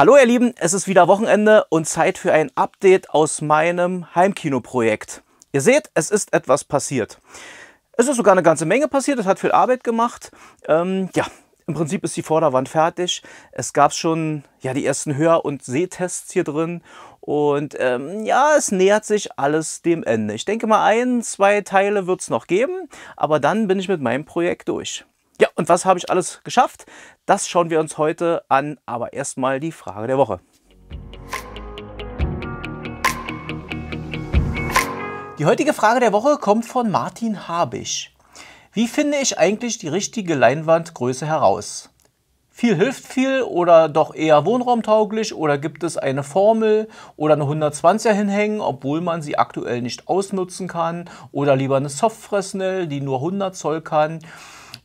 Hallo ihr Lieben, es ist wieder Wochenende und Zeit für ein Update aus meinem Heimkinoprojekt. Ihr seht, es ist etwas passiert. Es ist sogar eine ganze Menge passiert, es hat viel Arbeit gemacht. Ähm, ja, im Prinzip ist die Vorderwand fertig. Es gab schon ja, die ersten Hör- und Sehtests hier drin. Und ähm, ja, es nähert sich alles dem Ende. Ich denke mal, ein, zwei Teile wird es noch geben, aber dann bin ich mit meinem Projekt durch. Ja, und was habe ich alles geschafft? Das schauen wir uns heute an, aber erstmal die Frage der Woche. Die heutige Frage der Woche kommt von Martin Habisch. Wie finde ich eigentlich die richtige Leinwandgröße heraus? Viel hilft viel oder doch eher wohnraumtauglich oder gibt es eine Formel oder eine 120er hinhängen, obwohl man sie aktuell nicht ausnutzen kann oder lieber eine Softfresnel, die nur 100 Zoll kann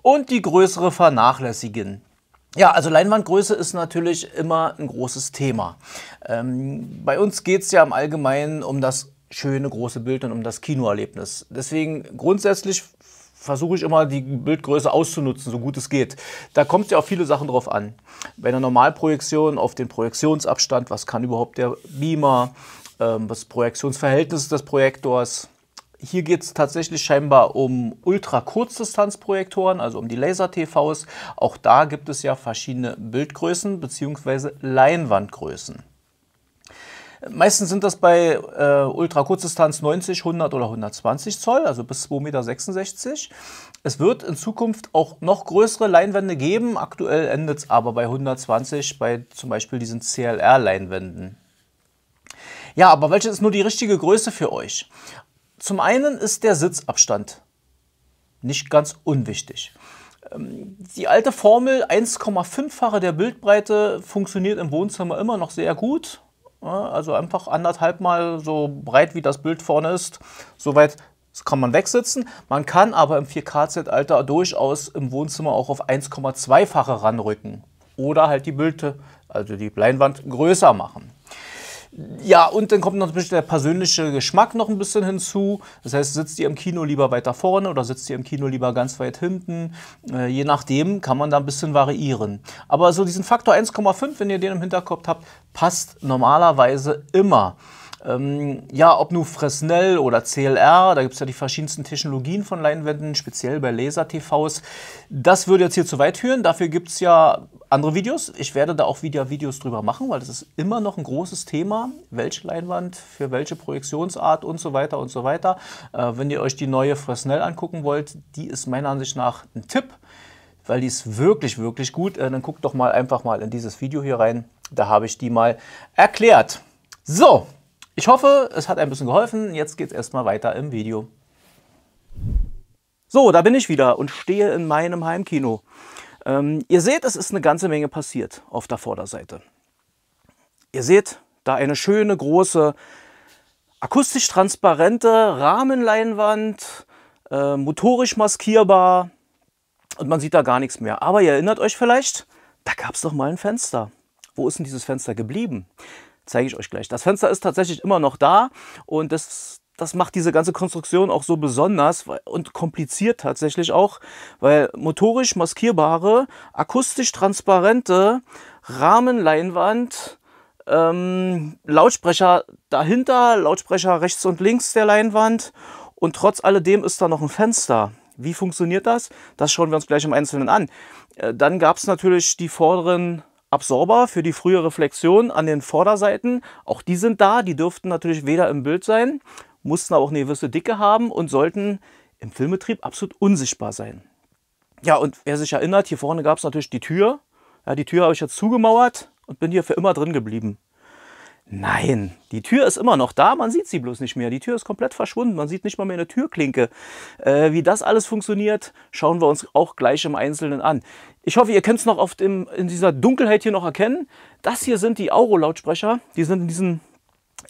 und die größere vernachlässigen. Ja, also Leinwandgröße ist natürlich immer ein großes Thema. Ähm, bei uns geht es ja im Allgemeinen um das schöne große Bild und um das Kinoerlebnis. Deswegen grundsätzlich versuche ich immer, die Bildgröße auszunutzen, so gut es geht. Da kommt es ja auf viele Sachen drauf an. Bei einer Normalprojektion auf den Projektionsabstand, was kann überhaupt der Beamer, ähm, das Projektionsverhältnis des Projektors, hier geht es tatsächlich scheinbar um Ultra-Kurzdistanzprojektoren, also um die Laser-TVs. Auch da gibt es ja verschiedene Bildgrößen bzw. Leinwandgrößen. Meistens sind das bei äh, Ultra-Kurzdistanz 90, 100 oder 120 Zoll, also bis 2,66 Meter. Es wird in Zukunft auch noch größere Leinwände geben. Aktuell endet es aber bei 120, bei zum Beispiel diesen CLR-Leinwänden. Ja, aber welche ist nur die richtige Größe für euch? Zum einen ist der Sitzabstand nicht ganz unwichtig. Ähm, die alte Formel 1,5-fache der Bildbreite funktioniert im Wohnzimmer immer noch sehr gut. Also einfach anderthalb Mal so breit wie das Bild vorne ist. Soweit kann man wegsitzen. Man kann aber im 4 k z alter durchaus im Wohnzimmer auch auf 1,2-fache ranrücken. Oder halt die Bilder, also die Leinwand größer machen. Ja, und dann kommt noch der persönliche Geschmack noch ein bisschen hinzu. Das heißt, sitzt ihr im Kino lieber weiter vorne oder sitzt ihr im Kino lieber ganz weit hinten? Äh, je nachdem kann man da ein bisschen variieren. Aber so diesen Faktor 1,5, wenn ihr den im Hinterkopf habt, passt normalerweise immer. Ähm, ja, ob nun Fresnel oder CLR, da gibt es ja die verschiedensten Technologien von Leinwänden, speziell bei Laser-TVs. Das würde jetzt hier zu weit führen. Dafür gibt es ja andere Videos. Ich werde da auch wieder Videos drüber machen, weil das ist immer noch ein großes Thema. Welche Leinwand, für welche Projektionsart und so weiter und so weiter. Äh, wenn ihr euch die neue Fresnel angucken wollt, die ist meiner Ansicht nach ein Tipp, weil die ist wirklich, wirklich gut. Äh, dann guckt doch mal einfach mal in dieses Video hier rein. Da habe ich die mal erklärt. So, ich hoffe, es hat ein bisschen geholfen. Jetzt geht es erstmal weiter im Video. So, da bin ich wieder und stehe in meinem Heimkino. Ähm, ihr seht, es ist eine ganze Menge passiert auf der Vorderseite. Ihr seht da eine schöne, große, akustisch transparente Rahmenleinwand, äh, motorisch maskierbar und man sieht da gar nichts mehr. Aber ihr erinnert euch vielleicht, da gab es doch mal ein Fenster. Wo ist denn dieses Fenster geblieben? zeige ich euch gleich. Das Fenster ist tatsächlich immer noch da und das, das macht diese ganze Konstruktion auch so besonders und kompliziert tatsächlich auch, weil motorisch maskierbare, akustisch transparente Rahmenleinwand, ähm, Lautsprecher dahinter, Lautsprecher rechts und links der Leinwand und trotz alledem ist da noch ein Fenster. Wie funktioniert das? Das schauen wir uns gleich im Einzelnen an. Äh, dann gab es natürlich die vorderen Absorber für die frühe Reflexion an den Vorderseiten. Auch die sind da, die dürften natürlich weder im Bild sein, mussten aber auch eine gewisse Dicke haben und sollten im Filmbetrieb absolut unsichtbar sein. Ja, und wer sich erinnert, hier vorne gab es natürlich die Tür. Ja, die Tür habe ich jetzt zugemauert und bin hier für immer drin geblieben. Nein, die Tür ist immer noch da, man sieht sie bloß nicht mehr. Die Tür ist komplett verschwunden, man sieht nicht mal mehr eine Türklinke. Äh, wie das alles funktioniert, schauen wir uns auch gleich im Einzelnen an. Ich hoffe, ihr könnt es noch oft im, in dieser Dunkelheit hier noch erkennen. Das hier sind die Auro-Lautsprecher, die sind in diesen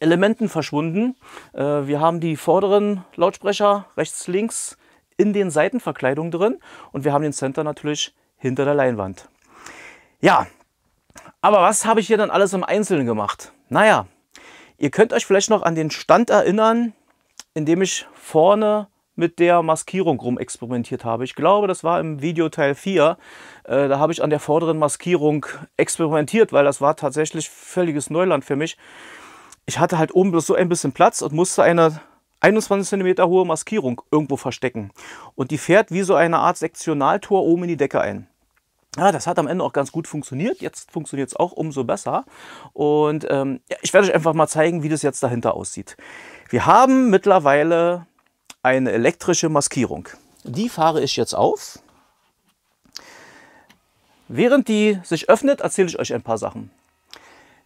Elementen verschwunden. Äh, wir haben die vorderen Lautsprecher rechts, links in den Seitenverkleidungen drin und wir haben den Center natürlich hinter der Leinwand. Ja, aber was habe ich hier dann alles im Einzelnen gemacht? Naja, ihr könnt euch vielleicht noch an den Stand erinnern, in dem ich vorne mit der Maskierung rum experimentiert habe. Ich glaube, das war im Video Teil 4. Äh, da habe ich an der vorderen Maskierung experimentiert, weil das war tatsächlich völliges Neuland für mich. Ich hatte halt oben bloß so ein bisschen Platz und musste eine 21 cm hohe Maskierung irgendwo verstecken. Und die fährt wie so eine Art Sektionaltor oben in die Decke ein. Ja, das hat am Ende auch ganz gut funktioniert. Jetzt funktioniert es auch umso besser. Und ähm, ja, ich werde euch einfach mal zeigen, wie das jetzt dahinter aussieht. Wir haben mittlerweile eine elektrische Maskierung. Die fahre ich jetzt auf. Während die sich öffnet, erzähle ich euch ein paar Sachen.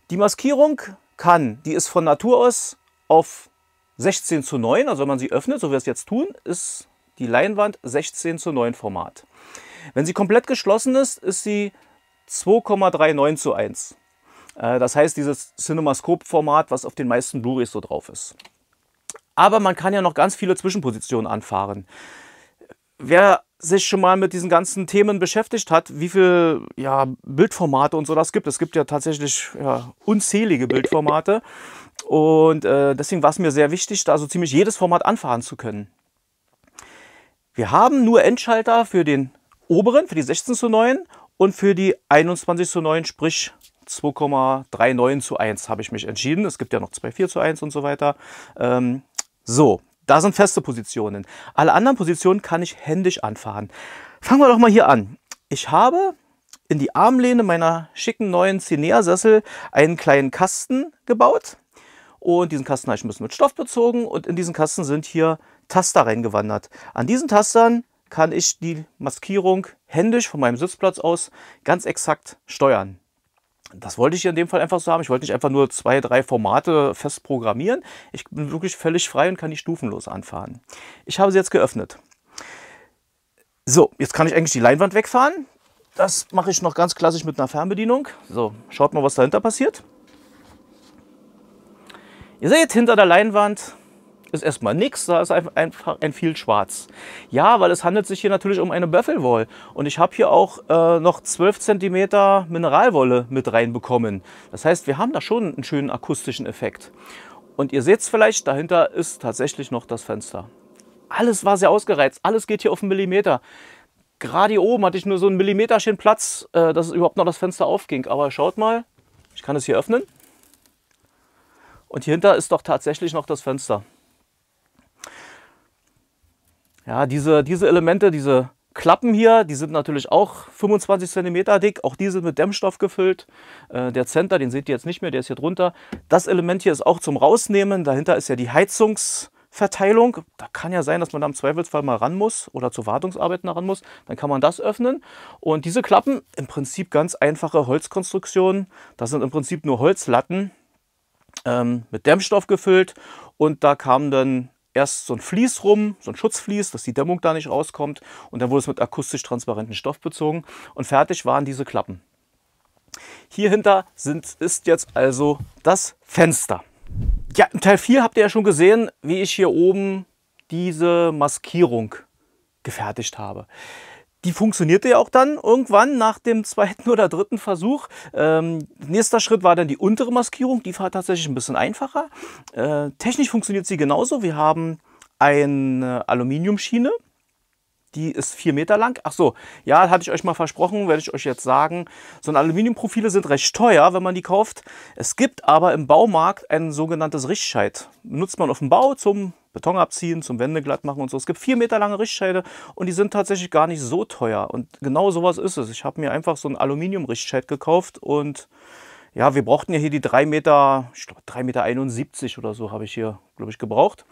Die Maskierung kann, die ist von Natur aus auf 16 zu 9, also wenn man sie öffnet, so wie wir es jetzt tun, ist die Leinwand 16 zu 9 Format. Wenn sie komplett geschlossen ist, ist sie 2,39 zu 1. Äh, das heißt, dieses Cinemascope-Format, was auf den meisten Blu-rays so drauf ist. Aber man kann ja noch ganz viele Zwischenpositionen anfahren. Wer sich schon mal mit diesen ganzen Themen beschäftigt hat, wie viele ja, Bildformate und so das gibt. Es gibt ja tatsächlich ja, unzählige Bildformate. Und äh, deswegen war es mir sehr wichtig, da so ziemlich jedes Format anfahren zu können. Wir haben nur Endschalter für den oberen, für die 16 zu 9 und für die 21 zu 9, sprich 2,39 zu 1 habe ich mich entschieden. Es gibt ja noch 2,4 zu 1 und so weiter. Ähm, so, da sind feste Positionen. Alle anderen Positionen kann ich händisch anfahren. Fangen wir doch mal hier an. Ich habe in die Armlehne meiner schicken neuen Cinea-Sessel einen kleinen Kasten gebaut. Und diesen Kasten habe ich ein bisschen mit Stoff bezogen und in diesen Kasten sind hier Taster reingewandert. An diesen Tastern kann ich die Maskierung händisch von meinem Sitzplatz aus ganz exakt steuern. Das wollte ich in dem Fall einfach so haben. Ich wollte nicht einfach nur zwei, drei Formate fest programmieren. Ich bin wirklich völlig frei und kann die stufenlos anfahren. Ich habe sie jetzt geöffnet. So, jetzt kann ich eigentlich die Leinwand wegfahren. Das mache ich noch ganz klassisch mit einer Fernbedienung. So, schaut mal, was dahinter passiert. Ihr seht, hinter der Leinwand ist erstmal nichts, da ist einfach ein viel schwarz. Ja, weil es handelt sich hier natürlich um eine Böffelwoll. Und ich habe hier auch äh, noch 12 cm Mineralwolle mit reinbekommen. Das heißt, wir haben da schon einen schönen akustischen Effekt. Und ihr seht es vielleicht, dahinter ist tatsächlich noch das Fenster. Alles war sehr ausgereizt, alles geht hier auf einen Millimeter. Gerade hier oben hatte ich nur so ein Millimeterchen Platz, äh, dass überhaupt noch das Fenster aufging. Aber schaut mal, ich kann es hier öffnen. Und hier hinter ist doch tatsächlich noch das Fenster. Ja, diese, diese Elemente, diese Klappen hier, die sind natürlich auch 25 cm dick, auch die sind mit Dämmstoff gefüllt. Äh, der Center, den seht ihr jetzt nicht mehr, der ist hier drunter. Das Element hier ist auch zum Rausnehmen, dahinter ist ja die Heizungsverteilung. Da kann ja sein, dass man da im Zweifelsfall mal ran muss oder zu Wartungsarbeiten ran muss. Dann kann man das öffnen. Und diese Klappen, im Prinzip ganz einfache Holzkonstruktionen. Das sind im Prinzip nur Holzlatten ähm, mit Dämmstoff gefüllt. Und da kamen dann erst so ein Vlies rum, so ein Schutzvlies, dass die Dämmung da nicht rauskommt. Und dann wurde es mit akustisch transparentem Stoff bezogen. Und fertig waren diese Klappen. Hier hinter sind, ist jetzt also das Fenster. Ja, im Teil 4 habt ihr ja schon gesehen, wie ich hier oben diese Maskierung gefertigt habe die funktionierte ja auch dann irgendwann nach dem zweiten oder dritten Versuch. Ähm, nächster Schritt war dann die untere Maskierung. Die war tatsächlich ein bisschen einfacher. Äh, technisch funktioniert sie genauso. Wir haben eine Aluminiumschiene. Die ist vier Meter lang. Ach so, ja, hatte ich euch mal versprochen, werde ich euch jetzt sagen. So Aluminiumprofile sind recht teuer, wenn man die kauft. Es gibt aber im Baumarkt ein sogenanntes Richtscheit. Nutzt man auf dem Bau zum Beton abziehen, zum Wände glatt machen und so. Es gibt vier Meter lange Richtschäde und die sind tatsächlich gar nicht so teuer. Und genau sowas ist es. Ich habe mir einfach so ein Aluminium-Richtschät gekauft und ja, wir brauchten ja hier die 3 Meter, ich glaube 3,71 Meter oder so habe ich hier, glaube ich, gebraucht.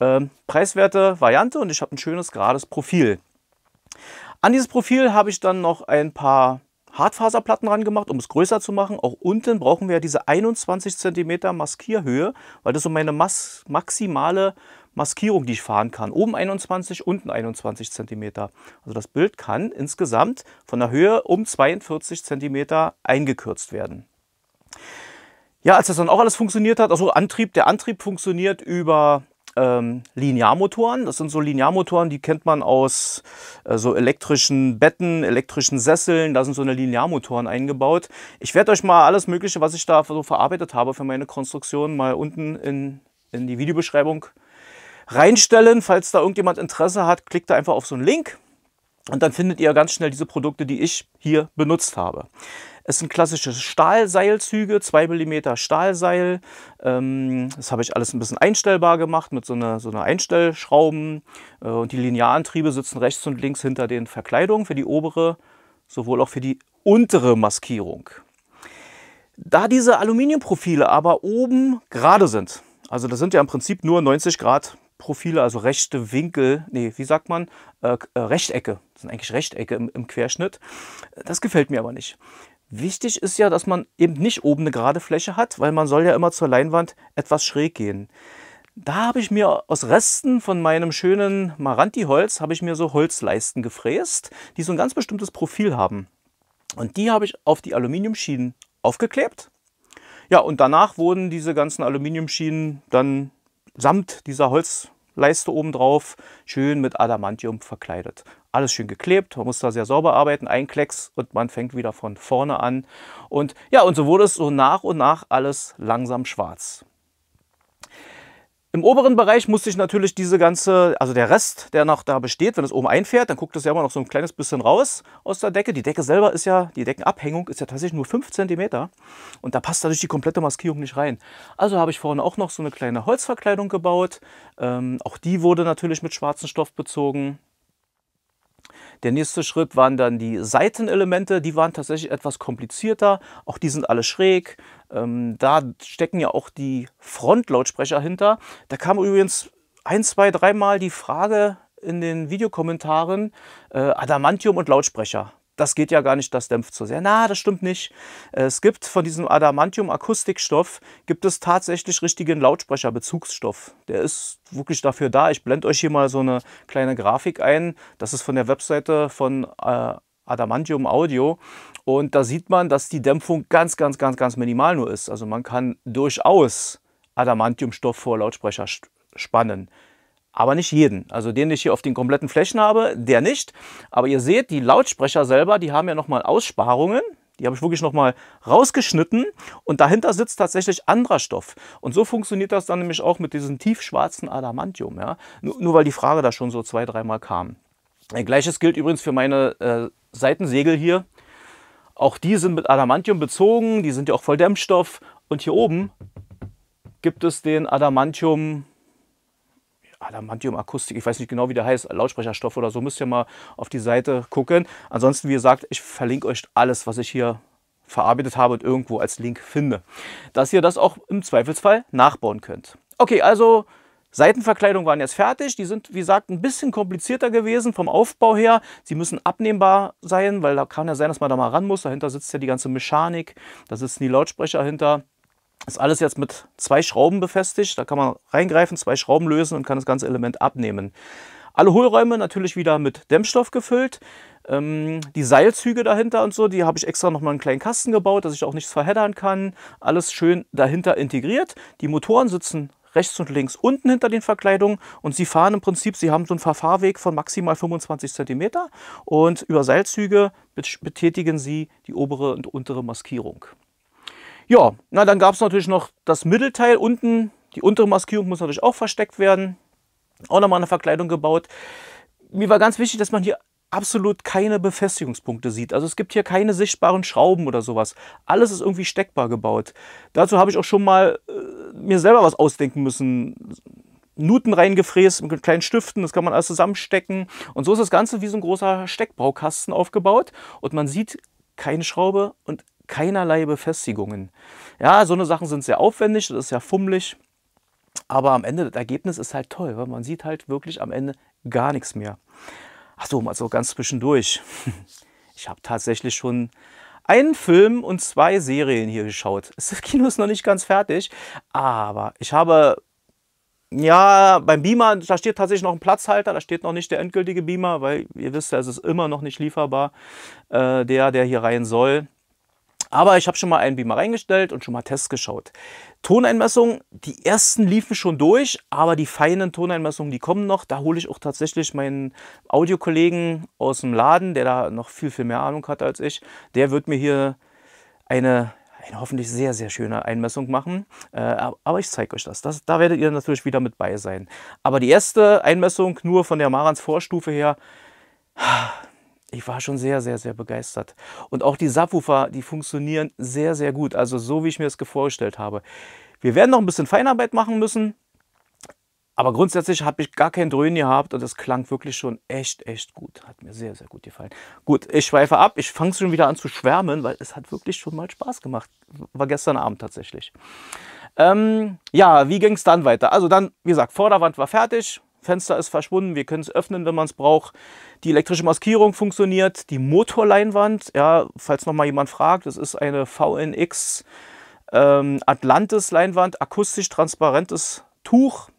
Ähm, preiswerte Variante und ich habe ein schönes gerades Profil. An dieses Profil habe ich dann noch ein paar Hartfaserplatten ran gemacht, um es größer zu machen. Auch unten brauchen wir ja diese 21 cm Maskierhöhe, weil das so meine Mas maximale Maskierung, die ich fahren kann. Oben 21, unten 21 cm. Also das Bild kann insgesamt von der Höhe um 42 cm eingekürzt werden. Ja, als das dann auch alles funktioniert hat, also Antrieb, der Antrieb funktioniert über ähm, Linearmotoren. Das sind so Linearmotoren, die kennt man aus äh, so elektrischen Betten, elektrischen Sesseln. Da sind so eine Linearmotoren eingebaut. Ich werde euch mal alles Mögliche, was ich da so verarbeitet habe für meine Konstruktion, mal unten in, in die Videobeschreibung äh, reinstellen. Falls da irgendjemand Interesse hat, klickt da einfach auf so einen Link und dann findet ihr ganz schnell diese Produkte, die ich hier benutzt habe. Es sind klassische Stahlseilzüge, 2 mm Stahlseil. Ähm, das habe ich alles ein bisschen einstellbar gemacht mit so einer, so einer Einstellschrauben. Äh, und die Linearantriebe sitzen rechts und links hinter den Verkleidungen für die obere, sowohl auch für die untere Maskierung. Da diese Aluminiumprofile aber oben gerade sind, also das sind ja im Prinzip nur 90 Grad Profile, also rechte Winkel, nee, wie sagt man, äh, äh, Rechtecke, das sind eigentlich Rechtecke im, im Querschnitt. Das gefällt mir aber nicht. Wichtig ist ja, dass man eben nicht oben eine gerade Fläche hat, weil man soll ja immer zur Leinwand etwas schräg gehen. Da habe ich mir aus Resten von meinem schönen Maranti-Holz, habe ich mir so Holzleisten gefräst, die so ein ganz bestimmtes Profil haben. Und die habe ich auf die Aluminiumschienen aufgeklebt. Ja, und danach wurden diese ganzen Aluminiumschienen dann samt dieser Holzleiste oben drauf schön mit Adamantium verkleidet. Alles schön geklebt, man muss da sehr sauber arbeiten, ein Klecks und man fängt wieder von vorne an. Und ja, und so wurde es so nach und nach alles langsam schwarz. Im oberen Bereich musste ich natürlich diese ganze, also der Rest, der noch da besteht, wenn es oben einfährt, dann guckt es ja immer noch so ein kleines bisschen raus aus der Decke. Die Decke selber ist ja, die Deckenabhängung ist ja tatsächlich nur 5 cm und da passt dadurch die komplette Maskierung nicht rein. Also habe ich vorne auch noch so eine kleine Holzverkleidung gebaut. Ähm, auch die wurde natürlich mit schwarzem Stoff bezogen. Der nächste Schritt waren dann die Seitenelemente, die waren tatsächlich etwas komplizierter, auch die sind alle schräg. Ähm, da stecken ja auch die Frontlautsprecher hinter. Da kam übrigens ein, zwei, dreimal die Frage in den Videokommentaren, äh, Adamantium und Lautsprecher das geht ja gar nicht, das dämpft so sehr. Na, das stimmt nicht. Es gibt von diesem Adamantium-Akustikstoff, gibt es tatsächlich richtigen Lautsprecherbezugsstoff. Der ist wirklich dafür da. Ich blende euch hier mal so eine kleine Grafik ein. Das ist von der Webseite von äh, Adamantium Audio. Und da sieht man, dass die Dämpfung ganz, ganz, ganz, ganz minimal nur ist. Also man kann durchaus Adamantiumstoff vor Lautsprecher spannen aber nicht jeden. Also den, den ich hier auf den kompletten Flächen habe, der nicht. Aber ihr seht, die Lautsprecher selber, die haben ja nochmal Aussparungen. Die habe ich wirklich nochmal rausgeschnitten und dahinter sitzt tatsächlich anderer Stoff. Und so funktioniert das dann nämlich auch mit diesem tiefschwarzen Adamantium. Ja? Nur, nur weil die Frage da schon so zwei, dreimal kam. Äh, gleiches gilt übrigens für meine äh, Seitensegel hier. Auch die sind mit Adamantium bezogen, die sind ja auch voll Dämmstoff. Und hier oben gibt es den Adamantium Adamantium Akustik, ich weiß nicht genau, wie der heißt, Lautsprecherstoff oder so, müsst ihr mal auf die Seite gucken. Ansonsten, wie gesagt, ich verlinke euch alles, was ich hier verarbeitet habe und irgendwo als Link finde, dass ihr das auch im Zweifelsfall nachbauen könnt. Okay, also Seitenverkleidung waren jetzt fertig. Die sind, wie gesagt, ein bisschen komplizierter gewesen vom Aufbau her. Sie müssen abnehmbar sein, weil da kann ja sein, dass man da mal ran muss. Dahinter sitzt ja die ganze Mechanik, da sitzen die Lautsprecher hinter. Ist alles jetzt mit zwei Schrauben befestigt. Da kann man reingreifen, zwei Schrauben lösen und kann das ganze Element abnehmen. Alle Hohlräume natürlich wieder mit Dämmstoff gefüllt. Ähm, die Seilzüge dahinter und so, die habe ich extra nochmal einen kleinen Kasten gebaut, dass ich auch nichts verheddern kann. Alles schön dahinter integriert. Die Motoren sitzen rechts und links unten hinter den Verkleidungen und sie fahren im Prinzip, sie haben so einen Verfahrweg von maximal 25 cm und über Seilzüge betätigen sie die obere und untere Maskierung. Ja, na dann gab es natürlich noch das Mittelteil unten. Die untere Maskierung muss natürlich auch versteckt werden. Auch nochmal eine Verkleidung gebaut. Mir war ganz wichtig, dass man hier absolut keine Befestigungspunkte sieht. Also es gibt hier keine sichtbaren Schrauben oder sowas. Alles ist irgendwie steckbar gebaut. Dazu habe ich auch schon mal äh, mir selber was ausdenken müssen. Nuten reingefräst mit kleinen Stiften, das kann man alles zusammenstecken. Und so ist das Ganze wie so ein großer Steckbaukasten aufgebaut. Und man sieht keine Schraube und keinerlei Befestigungen. Ja, so eine Sachen sind sehr aufwendig, das ist ja fummelig. Aber am Ende, das Ergebnis ist halt toll, weil man sieht halt wirklich am Ende gar nichts mehr. Achso, mal so ganz zwischendurch. Ich habe tatsächlich schon einen Film und zwei Serien hier geschaut. Das Kino ist noch nicht ganz fertig, aber ich habe ja, beim Beamer, da steht tatsächlich noch ein Platzhalter, da steht noch nicht der endgültige Beamer, weil ihr wisst ja, es ist immer noch nicht lieferbar, äh, der, der hier rein soll. Aber ich habe schon mal einen Beamer reingestellt und schon mal Tests geschaut. Toneinmessungen, die ersten liefen schon durch, aber die feinen Toneinmessungen, die kommen noch. Da hole ich auch tatsächlich meinen Audiokollegen aus dem Laden, der da noch viel, viel mehr Ahnung hat als ich. Der wird mir hier eine, eine hoffentlich sehr, sehr schöne Einmessung machen. Äh, aber ich zeige euch das. das. Da werdet ihr natürlich wieder mit bei sein. Aber die erste Einmessung nur von der Marans Vorstufe her ich war schon sehr, sehr, sehr begeistert. Und auch die Subwoofer, die funktionieren sehr, sehr gut. Also so, wie ich mir es vorgestellt habe. Wir werden noch ein bisschen Feinarbeit machen müssen. Aber grundsätzlich habe ich gar kein Dröhnen gehabt und es klang wirklich schon echt, echt gut. Hat mir sehr, sehr gut gefallen. Gut, ich schweife ab. Ich fange schon wieder an zu schwärmen, weil es hat wirklich schon mal Spaß gemacht. War gestern Abend tatsächlich. Ähm, ja, wie ging es dann weiter? Also dann, wie gesagt, Vorderwand war fertig. Fenster ist verschwunden, wir können es öffnen, wenn man es braucht. Die elektrische Maskierung funktioniert, die Motorleinwand, ja, falls noch mal jemand fragt, das ist eine VNX ähm, Atlantis Leinwand, akustisch transparentes Tuch,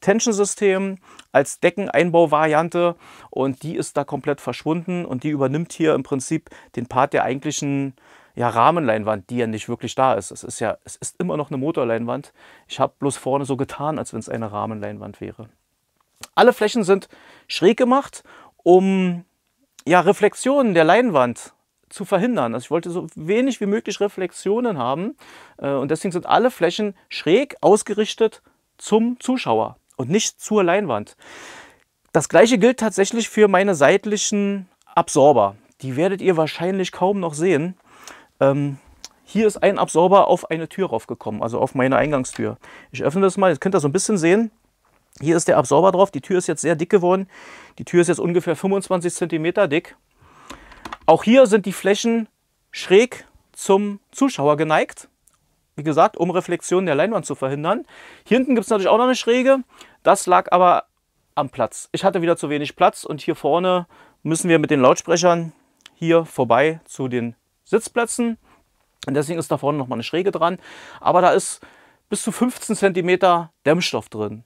Tension-System als Deckeneinbauvariante und die ist da komplett verschwunden und die übernimmt hier im Prinzip den Part der eigentlichen ja, Rahmenleinwand, die ja nicht wirklich da ist. Es ist ja, es ist immer noch eine Motorleinwand. Ich habe bloß vorne so getan, als wenn es eine Rahmenleinwand wäre. Alle Flächen sind schräg gemacht, um ja, Reflexionen der Leinwand zu verhindern. Also ich wollte so wenig wie möglich Reflexionen haben äh, und deswegen sind alle Flächen schräg ausgerichtet zum Zuschauer und nicht zur Leinwand. Das gleiche gilt tatsächlich für meine seitlichen Absorber. Die werdet ihr wahrscheinlich kaum noch sehen. Ähm, hier ist ein Absorber auf eine Tür raufgekommen, also auf meine Eingangstür. Ich öffne das mal, ihr könnt das so ein bisschen sehen. Hier ist der Absorber drauf. Die Tür ist jetzt sehr dick geworden. Die Tür ist jetzt ungefähr 25 cm dick. Auch hier sind die Flächen schräg zum Zuschauer geneigt. Wie gesagt, um Reflexionen der Leinwand zu verhindern. Hier hinten gibt es natürlich auch noch eine Schräge. Das lag aber am Platz. Ich hatte wieder zu wenig Platz und hier vorne müssen wir mit den Lautsprechern hier vorbei zu den Sitzplätzen. Und deswegen ist da vorne nochmal eine Schräge dran. Aber da ist bis zu 15 cm Dämmstoff drin.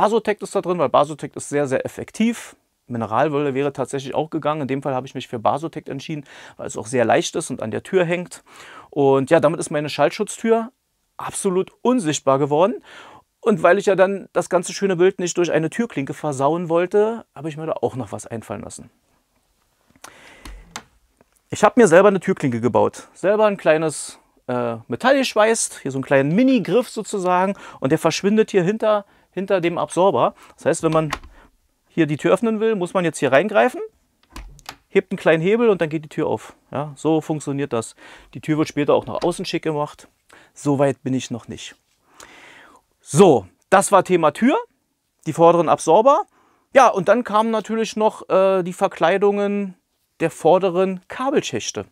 Basotec ist da drin, weil Basotec ist sehr, sehr effektiv. Mineralwolle wäre tatsächlich auch gegangen. In dem Fall habe ich mich für Basotec entschieden, weil es auch sehr leicht ist und an der Tür hängt. Und ja, damit ist meine Schaltschutztür absolut unsichtbar geworden. Und weil ich ja dann das ganze schöne Bild nicht durch eine Türklinke versauen wollte, habe ich mir da auch noch was einfallen lassen. Ich habe mir selber eine Türklinke gebaut. Selber ein kleines äh, Metall geschweißt, hier so einen kleinen Mini-Griff sozusagen. Und der verschwindet hier hinter hinter dem Absorber. Das heißt, wenn man hier die Tür öffnen will, muss man jetzt hier reingreifen, hebt einen kleinen Hebel und dann geht die Tür auf. Ja, so funktioniert das. Die Tür wird später auch nach außen schick gemacht. So weit bin ich noch nicht. So, das war Thema Tür, die vorderen Absorber. Ja, und dann kamen natürlich noch äh, die Verkleidungen der vorderen Kabelschächte.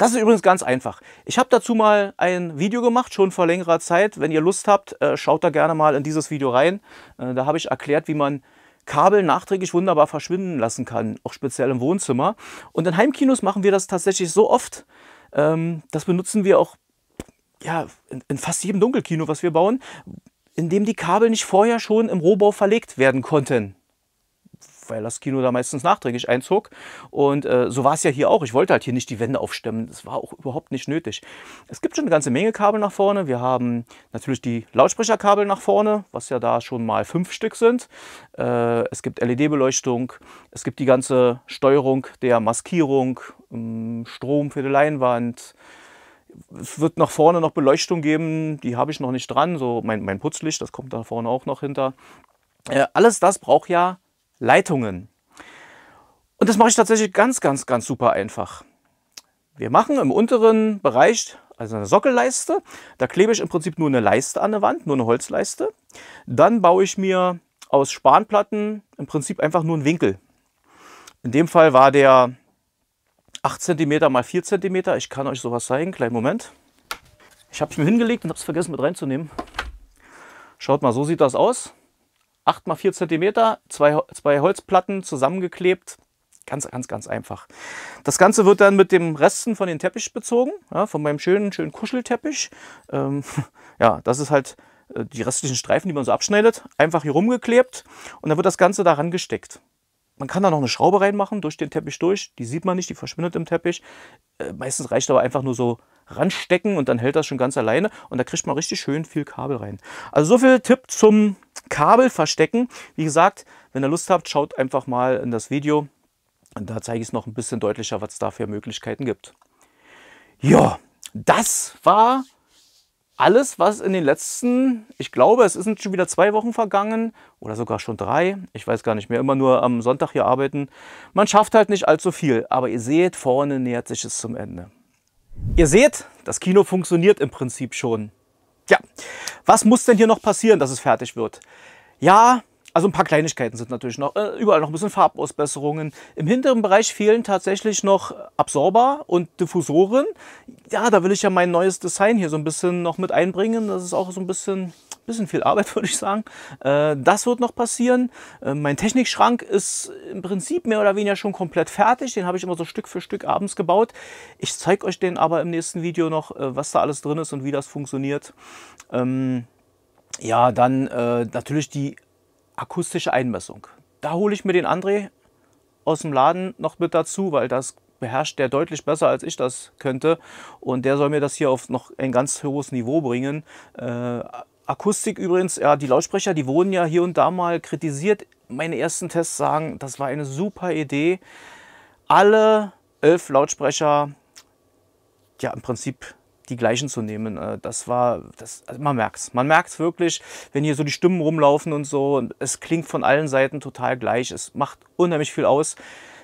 Das ist übrigens ganz einfach. Ich habe dazu mal ein Video gemacht, schon vor längerer Zeit. Wenn ihr Lust habt, äh, schaut da gerne mal in dieses Video rein. Äh, da habe ich erklärt, wie man Kabel nachträglich wunderbar verschwinden lassen kann, auch speziell im Wohnzimmer. Und in Heimkinos machen wir das tatsächlich so oft. Ähm, das benutzen wir auch ja, in fast jedem Dunkelkino, was wir bauen, in dem die Kabel nicht vorher schon im Rohbau verlegt werden konnten weil das Kino da meistens nachträglich einzog. Und äh, so war es ja hier auch. Ich wollte halt hier nicht die Wände aufstemmen. Das war auch überhaupt nicht nötig. Es gibt schon eine ganze Menge Kabel nach vorne. Wir haben natürlich die Lautsprecherkabel nach vorne, was ja da schon mal fünf Stück sind. Äh, es gibt LED-Beleuchtung. Es gibt die ganze Steuerung der Maskierung, ähm, Strom für die Leinwand, es wird nach vorne noch Beleuchtung geben, die habe ich noch nicht dran, so mein, mein Putzlicht, das kommt da vorne auch noch hinter. Äh, alles das braucht ja Leitungen. Und das mache ich tatsächlich ganz, ganz, ganz super einfach. Wir machen im unteren Bereich also eine Sockelleiste. Da klebe ich im Prinzip nur eine Leiste an der Wand, nur eine Holzleiste. Dann baue ich mir aus Spanplatten im Prinzip einfach nur einen Winkel. In dem Fall war der 8 cm mal 4 cm. Ich kann euch sowas zeigen. Kleinen Moment. Ich habe es mir hingelegt und habe es vergessen mit reinzunehmen. Schaut mal, so sieht das aus. 8 x 4 cm, zwei, zwei Holzplatten zusammengeklebt. Ganz, ganz, ganz einfach. Das Ganze wird dann mit dem Resten von dem Teppich bezogen, ja, von meinem schönen, schönen Kuschelteppich. Ähm, ja, das ist halt äh, die restlichen Streifen, die man so abschneidet, einfach hier rumgeklebt und dann wird das Ganze daran gesteckt. Man kann da noch eine Schraube reinmachen, durch den Teppich durch. Die sieht man nicht, die verschwindet im Teppich. Äh, meistens reicht aber einfach nur so ranstecken und dann hält das schon ganz alleine. Und da kriegt man richtig schön viel Kabel rein. Also so viel Tipp zum Kabel verstecken. Wie gesagt, wenn ihr Lust habt, schaut einfach mal in das Video. da zeige ich es noch ein bisschen deutlicher, was es da für Möglichkeiten gibt. Ja, das war alles, was in den letzten, ich glaube, es sind schon wieder zwei Wochen vergangen oder sogar schon drei. Ich weiß gar nicht mehr, immer nur am Sonntag hier arbeiten. Man schafft halt nicht allzu viel, aber ihr seht, vorne nähert sich es zum Ende. Ihr seht, das Kino funktioniert im Prinzip schon. Ja, was muss denn hier noch passieren, dass es fertig wird? Ja, also ein paar Kleinigkeiten sind natürlich noch, äh, überall noch ein bisschen Farbausbesserungen. Im hinteren Bereich fehlen tatsächlich noch Absorber und Diffusoren. Ja, da will ich ja mein neues Design hier so ein bisschen noch mit einbringen. Das ist auch so ein bisschen bisschen viel Arbeit, würde ich sagen. Äh, das wird noch passieren. Äh, mein Technikschrank ist im Prinzip mehr oder weniger schon komplett fertig. Den habe ich immer so Stück für Stück abends gebaut. Ich zeige euch den aber im nächsten Video noch, äh, was da alles drin ist und wie das funktioniert. Ähm, ja, dann natürlich die akustische Einmessung. Da hole ich mir den André aus dem Laden noch mit dazu, weil das beherrscht der deutlich besser, als ich das könnte. Und der soll mir das hier auf noch ein ganz hohes Niveau bringen. Akustik übrigens, ja, die Lautsprecher, die wurden ja hier und da mal kritisiert. Meine ersten Tests sagen, das war eine super Idee. Alle elf Lautsprecher, ja, im Prinzip die gleichen zu nehmen. Äh, das war, das, also man merkt's. Man merkt's wirklich, wenn hier so die Stimmen rumlaufen und so. Und es klingt von allen Seiten total gleich. Es macht unheimlich viel aus.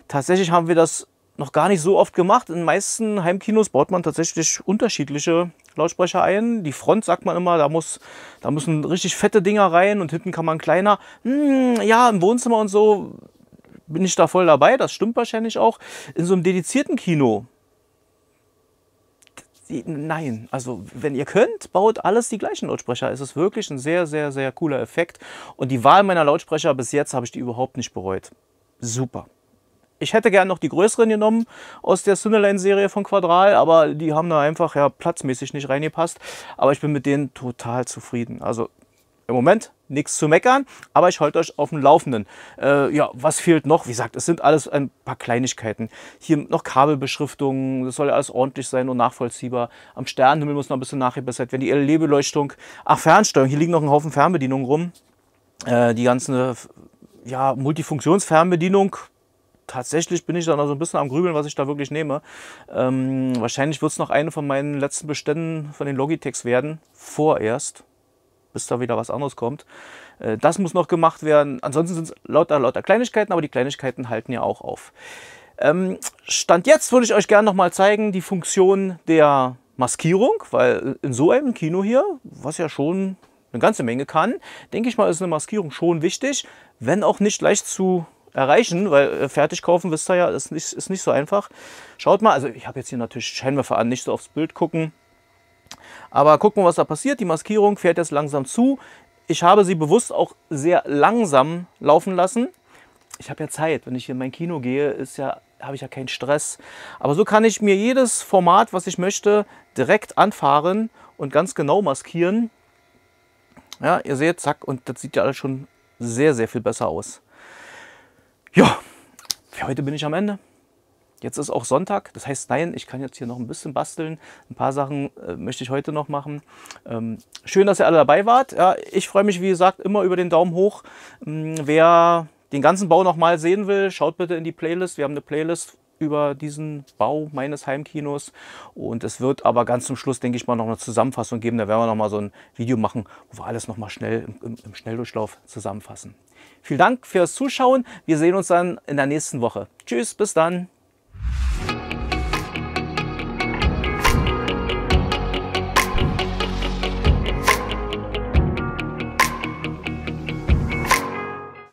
Tatsächlich haben wir das noch gar nicht so oft gemacht. In den meisten Heimkinos baut man tatsächlich unterschiedliche Lautsprecher ein. Die Front sagt man immer, da, muss, da müssen richtig fette Dinger rein und hinten kann man kleiner. Hm, ja, im Wohnzimmer und so bin ich da voll dabei. Das stimmt wahrscheinlich auch. In so einem dedizierten Kino. Nein, also wenn ihr könnt, baut alles die gleichen Lautsprecher. Es ist wirklich ein sehr, sehr, sehr cooler Effekt. Und die Wahl meiner Lautsprecher bis jetzt habe ich die überhaupt nicht bereut. Super. Ich hätte gern noch die größeren genommen aus der Cinnaline-Serie von Quadral, aber die haben da einfach ja platzmäßig nicht reingepasst. Aber ich bin mit denen total zufrieden. Also im Moment nichts zu meckern, aber ich halte euch auf dem Laufenden. Äh, ja, was fehlt noch? Wie gesagt, es sind alles ein paar Kleinigkeiten. Hier noch Kabelbeschriftungen, das soll ja alles ordentlich sein und nachvollziehbar. Am Sternenhimmel muss noch ein bisschen nachgebessert werden. Die LED-Beleuchtung, ach Fernsteuerung, hier liegen noch ein Haufen Fernbedienungen rum. Äh, die ganze ja, Multifunktionsfernbedienung tatsächlich bin ich da noch so ein bisschen am Grübeln, was ich da wirklich nehme. Ähm, wahrscheinlich wird es noch eine von meinen letzten Beständen von den Logitechs werden, vorerst, bis da wieder was anderes kommt. Äh, das muss noch gemacht werden. Ansonsten sind es lauter, lauter Kleinigkeiten, aber die Kleinigkeiten halten ja auch auf. Ähm, Stand jetzt würde ich euch gerne nochmal zeigen, die Funktion der Maskierung, weil in so einem Kino hier, was ja schon eine ganze Menge kann, denke ich mal, ist eine Maskierung schon wichtig, wenn auch nicht leicht zu erreichen, weil äh, fertig kaufen wisst ihr ja, ist nicht, ist nicht so einfach. Schaut mal, also ich habe jetzt hier natürlich Scheinwerfer an, nicht so aufs Bild gucken. Aber gucken was da passiert. Die Maskierung fährt jetzt langsam zu. Ich habe sie bewusst auch sehr langsam laufen lassen. Ich habe ja Zeit, wenn ich in mein Kino gehe, ist ja habe ich ja keinen Stress. Aber so kann ich mir jedes Format, was ich möchte, direkt anfahren und ganz genau maskieren. Ja, ihr seht, zack, und das sieht ja alles schon sehr, sehr viel besser aus. Ja, für heute bin ich am Ende. Jetzt ist auch Sonntag, das heißt, nein, ich kann jetzt hier noch ein bisschen basteln. Ein paar Sachen äh, möchte ich heute noch machen. Ähm, schön, dass ihr alle dabei wart. Ja, ich freue mich, wie gesagt, immer über den Daumen hoch. Ähm, wer den ganzen Bau nochmal sehen will, schaut bitte in die Playlist. Wir haben eine Playlist über diesen Bau meines Heimkinos. Und es wird aber ganz zum Schluss, denke ich mal, noch eine Zusammenfassung geben. Da werden wir noch mal so ein Video machen, wo wir alles noch mal schnell im, im, im Schnelldurchlauf zusammenfassen. Vielen Dank fürs Zuschauen. Wir sehen uns dann in der nächsten Woche. Tschüss, bis dann.